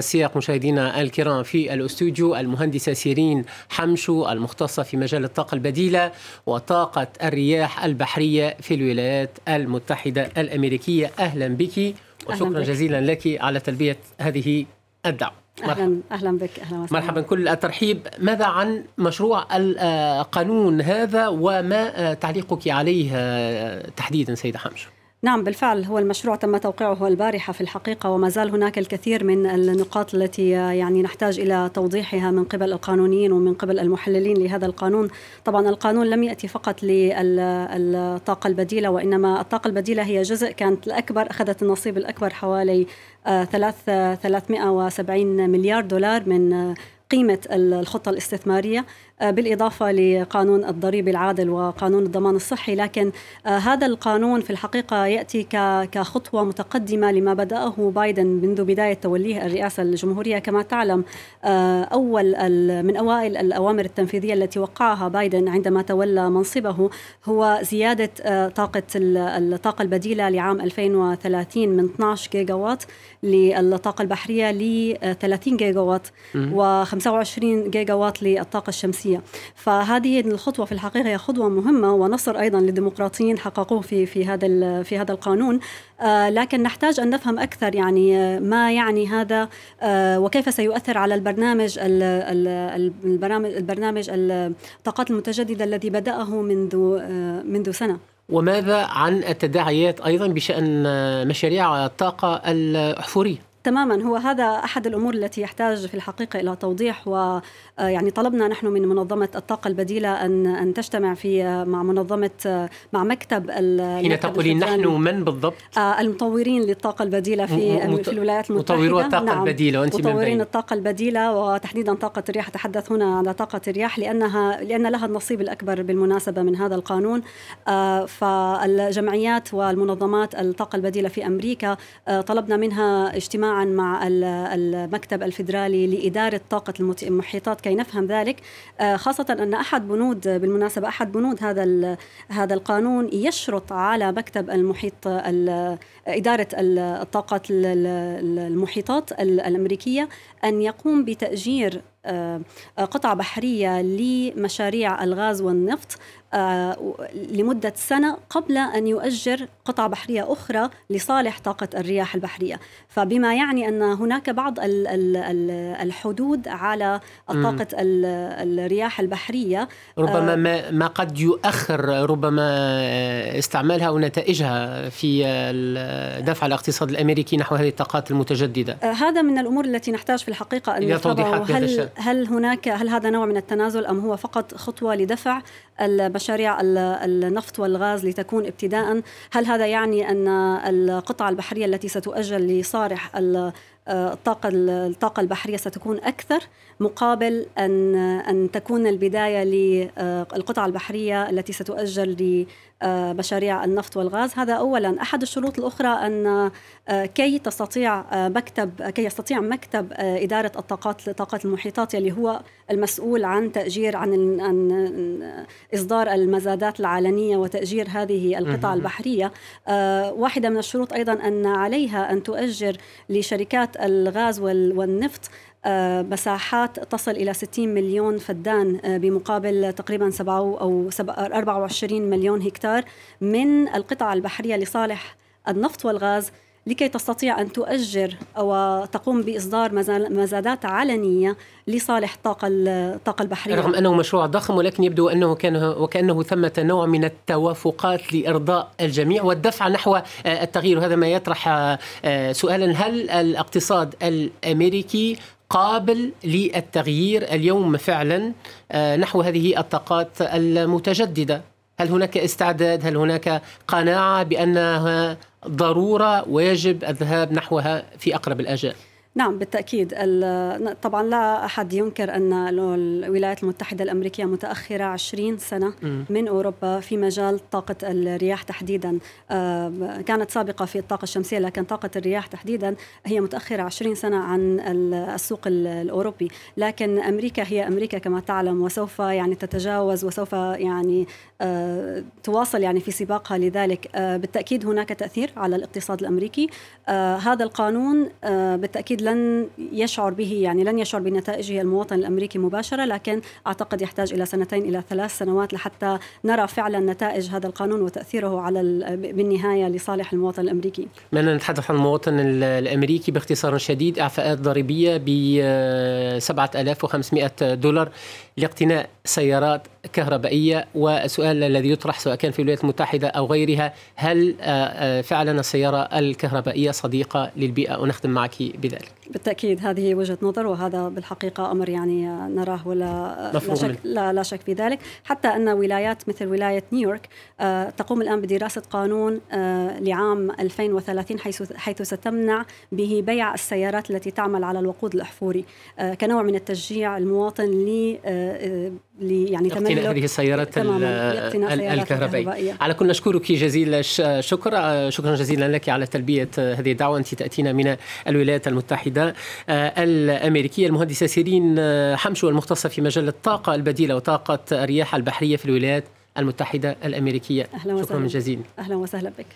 سياق مشاهدينا الكرام في الاستوديو المهندسه سيرين حمشو المختصه في مجال الطاقه البديله وطاقه الرياح البحريه في الولايات المتحده الامريكيه اهلا بك وشكرا أهلاً بك. جزيلا لك على تلبيه هذه الدعوه مرحبا. اهلا اهلا بك اهلا وسهلا مرحبا كل الترحيب ماذا عن مشروع القانون هذا وما تعليقك عليه تحديدا سيده حمشو نعم بالفعل هو المشروع تم توقيعه البارحة في الحقيقة وما زال هناك الكثير من النقاط التي يعني نحتاج إلى توضيحها من قبل القانونيين ومن قبل المحللين لهذا القانون طبعا القانون لم يأتي فقط للطاقة البديلة وإنما الطاقة البديلة هي جزء كانت الأكبر أخذت النصيب الأكبر حوالي 370 مليار دولار من قيمة الخطة الاستثمارية آه، بالإضافة لقانون الضريبة العادل وقانون الضمان الصحي لكن آه، هذا القانون في الحقيقة يأتي كخطوة متقدمة لما بدأه بايدن منذ بداية توليه الرئاسة الجمهورية كما تعلم آه، أول من أوائل الأوامر التنفيذية التي وقعها بايدن عندما تولى منصبه هو زيادة طاقة الطاقة البديلة لعام 2030 من 12 جيجا وات للطاقة البحرية ل 30 جيجا وات و25 جيجا وات للطاقة الشمسية الديمقراطيه فهذه الخطوه في الحقيقه هي خطوه مهمه ونصر ايضا للديمقراطيين حققوه في في هذا في هذا القانون آه، لكن نحتاج ان نفهم اكثر يعني آه، ما يعني هذا آه، وكيف سيؤثر على البرنامج البرنامج البرنامج الطاقات المتجدده الذي بداه منذ منذ سنه وماذا عن التداعيات ايضا بشان مشاريع الطاقه الاحفوريه تماما هو هذا احد الامور التي يحتاج في الحقيقه الى توضيح ويعني آه، طلبنا نحن من منظمه الطاقه البديله ان ان تجتمع في آه، مع منظمه آه، مع مكتب حين تقولين نحن من بالضبط؟ المطورين للطاقه البديله في مط... في الولايات المتحده مطورو الطاقه نعم البديله وانت مطورين من الطاقه البديله وتحديدا طاقه الرياح اتحدث هنا على طاقه الرياح لانها لان لها النصيب الاكبر بالمناسبه من هذا القانون فالجمعيات والمنظمات الطاقه البديله في امريكا طلبنا منها اجتماع مع المكتب الفيدرالي لإدارة طاقة المحيطات كي نفهم ذلك آه، خاصة أن أحد بنود بالمناسبة أحد بنود هذا هذا القانون يشرط على مكتب المحيط إدارة الطاقة المحيطات الأمريكية أن يقوم بتأجير آه، قطع بحرية لمشاريع الغاز والنفط آه، لمدة سنة قبل أن يؤجر قطع بحرية أخرى لصالح طاقة الرياح البحرية فبما يعني أن هناك بعض الحدود على طاقة الرياح البحرية ربما آه، ما قد يؤخر ربما استعمالها ونتائجها في دفع الاقتصاد الأمريكي نحو هذه الطاقات المتجددة هذا من الأمور التي نحتاج في الحقيقة أن نتابعه هل هل هناك هل هذا نوع من التنازل ام هو فقط خطوه لدفع المشاريع النفط والغاز لتكون ابتداء هل هذا يعني أن القطعة البحرية التي ستؤجل لصارح الطاقة الطاقة البحرية ستكون أكثر مقابل أن أن تكون البداية للقطع البحرية التي ستؤجل لمشاريع النفط والغاز هذا أولا أحد الشروط الأخرى أن كي تستطيع مكتب كي يستطيع مكتب إدارة الطاقات الطاقات المحيطات اللي هو المسؤول عن تأجير عن, عن إصدار المزادات العلنية وتأجير هذه القطع البحرية آه، واحدة من الشروط أيضا أن عليها أن تؤجر لشركات الغاز والنفط آه، مساحات تصل إلى 60 مليون فدان آه، بمقابل تقريبا سبعة أو 24 مليون هكتار من القطع البحرية لصالح النفط والغاز لكي تستطيع أن تؤجر أو تقوم بإصدار مزادات علنية لصالح الطاقة الطاقة البحرية رغم أنه مشروع ضخم ولكن يبدو أنه كان وكأنه ثمة نوع من التوافقات لإرضاء الجميع والدفع نحو آه، التغيير وهذا ما يطرح آه، آه، سؤالا هل الاقتصاد الأمريكي قابل للتغيير اليوم فعلا نحو هذه الطاقات المتجددة هل هناك استعداد هل هناك قناعة بأنها ضروره ويجب الذهاب نحوها في اقرب الاجال نعم بالتأكيد طبعا لا أحد ينكر أن الولايات المتحدة الأمريكية متأخرة 20 سنة من أوروبا في مجال طاقة الرياح تحديدا آه، كانت سابقة في الطاقة الشمسية لكن طاقة الرياح تحديدا هي متأخرة 20 سنة عن السوق الأوروبي لكن أمريكا هي أمريكا كما تعلم وسوف يعني تتجاوز وسوف يعني آه، تواصل يعني في سباقها لذلك آه، بالتأكيد هناك تأثير على الاقتصاد الأمريكي هذا القانون بالتأكيد لن يشعر به يعني لن يشعر بنتائجه المواطن الأمريكي مباشرة لكن أعتقد يحتاج إلى سنتين إلى ثلاث سنوات لحتى نرى فعلا نتائج هذا القانون وتأثيره على بالنهاية لصالح المواطن الأمريكي معنا نتحدث عن المواطن الأمريكي باختصار شديد إعفاءات ضريبية ب 7500 آه، دولار لاقتناء سيارات كهربائية والسؤال الذي يطرح سواء كان في الولايات المتحدة أو غيرها هل آه، آه، فعلا السيارة الكهربائية صديقة للبيئة ونختم معك بذلك بالتأكيد هذه وجهة نظر وهذا بالحقيقة أمر يعني نراه ولا لا شك, لا, لا شك في ذلك حتى أن ولايات مثل ولاية نيويورك آه، تقوم الآن بدراسة قانون لعام 2030 حيث, حيث ستمنع به بيع السيارات التي تعمل على الوقود الأحفوري كنوع من التشجيع المواطن ل يعني اقتناء هذه السيارات الكهربائية على كل نشكرك جزيل الشكر آه، شكرا جزيلا لك على تلبية آه، هذه الدعوة أنت تأتينا من الولايات المتحدة آه، الأمريكية المهندسة سيرين حمشو المختصة في مجال الطاقة البديلة وطاقة الرياح البحرية في الولايات المتحدة الأمريكية أهلا وسهلا شكرا جزيلا أهلا وسهلا بك